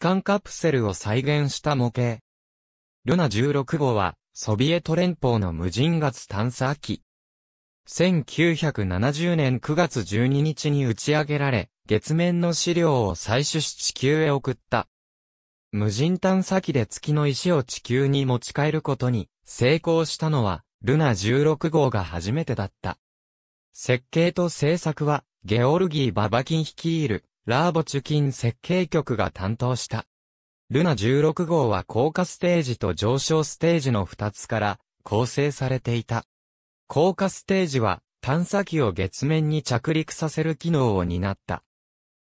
機関カプセルを再現した模型。ルナ16号は、ソビエト連邦の無人月探査機。1970年9月12日に打ち上げられ、月面の資料を採取し地球へ送った。無人探査機で月の石を地球に持ち帰ることに成功したのは、ルナ16号が初めてだった。設計と製作は、ゲオルギー・ババキン率いるラーボチュキン設計局が担当した。ルナ16号は降下ステージと上昇ステージの2つから構成されていた。降下ステージは探査機を月面に着陸させる機能を担った。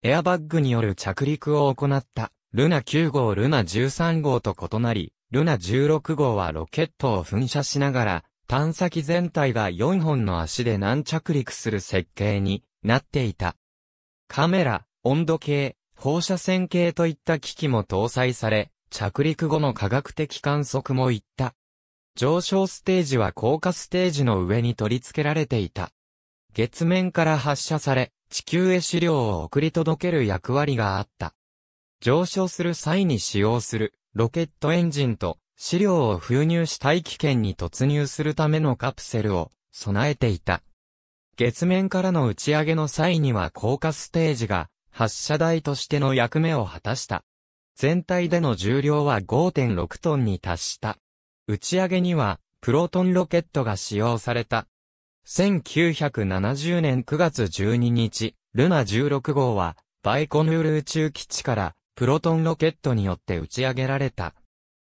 エアバッグによる着陸を行ったルナ9号ルナ13号と異なり、ルナ16号はロケットを噴射しながら探査機全体が4本の足で軟着陸する設計になっていた。カメラ、温度計、放射線計といった機器も搭載され、着陸後の科学的観測もいった。上昇ステージは降下ステージの上に取り付けられていた。月面から発射され、地球へ資料を送り届ける役割があった。上昇する際に使用するロケットエンジンと資料を封入し大気圏に突入するためのカプセルを備えていた。月面からの打ち上げの際には降下ステージが発射台としての役目を果たした。全体での重量は5.6トンに達した。打ち上げには、プロトンロケットが使用された。1970年9月12日、ルナ16号は、バイコヌール宇宙基地から、プロトンロケットによって打ち上げられた。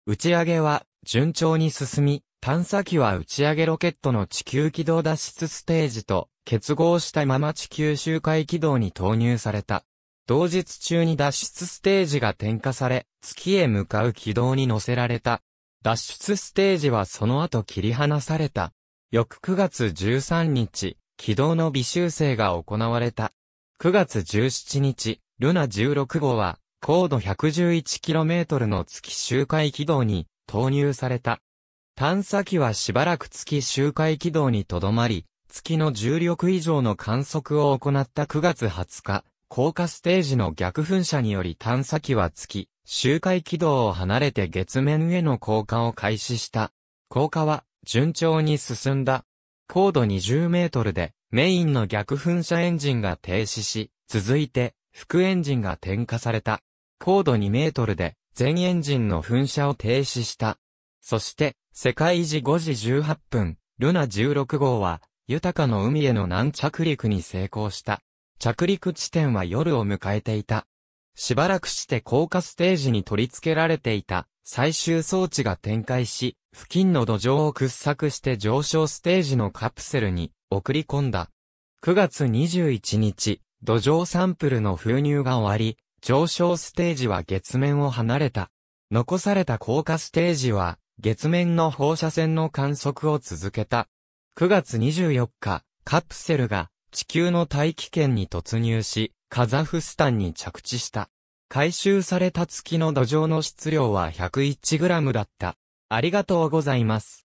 打ち上げは、順調に進み、探査機は打ち上げロケットの地球軌道脱出ステージと結合したまま地球周回軌道に投入された。同日中に脱出ステージが点火され、月へ向かう軌道に乗せられた。脱出ステージはその後切り離された。翌9月13日、軌道の微修正が行われた。9月17日、ルナ16号は、高度 111km の月周回軌道に投入された。探査機はしばらく月周回軌道にとどまり、月の重力以上の観測を行った9月20日、降下ステージの逆噴射により探査機は月、周回軌道を離れて月面への降下を開始した。降下は順調に進んだ。高度20メートルでメインの逆噴射エンジンが停止し、続いて副エンジンが点火された。高度2メートルで全エンジンの噴射を停止した。そして世界時5時18分、ルナ16号は豊かの海への軟着陸に成功した。着陸地点は夜を迎えていた。しばらくして降下ステージに取り付けられていた最終装置が展開し、付近の土壌を掘削して上昇ステージのカプセルに送り込んだ。9月21日、土壌サンプルの封入が終わり、上昇ステージは月面を離れた。残された降下ステージは、月面の放射線の観測を続けた。9月24日、カプセルが地球の大気圏に突入し、カザフスタンに着地した。回収された月の土壌の質量は 101g だった。ありがとうございます。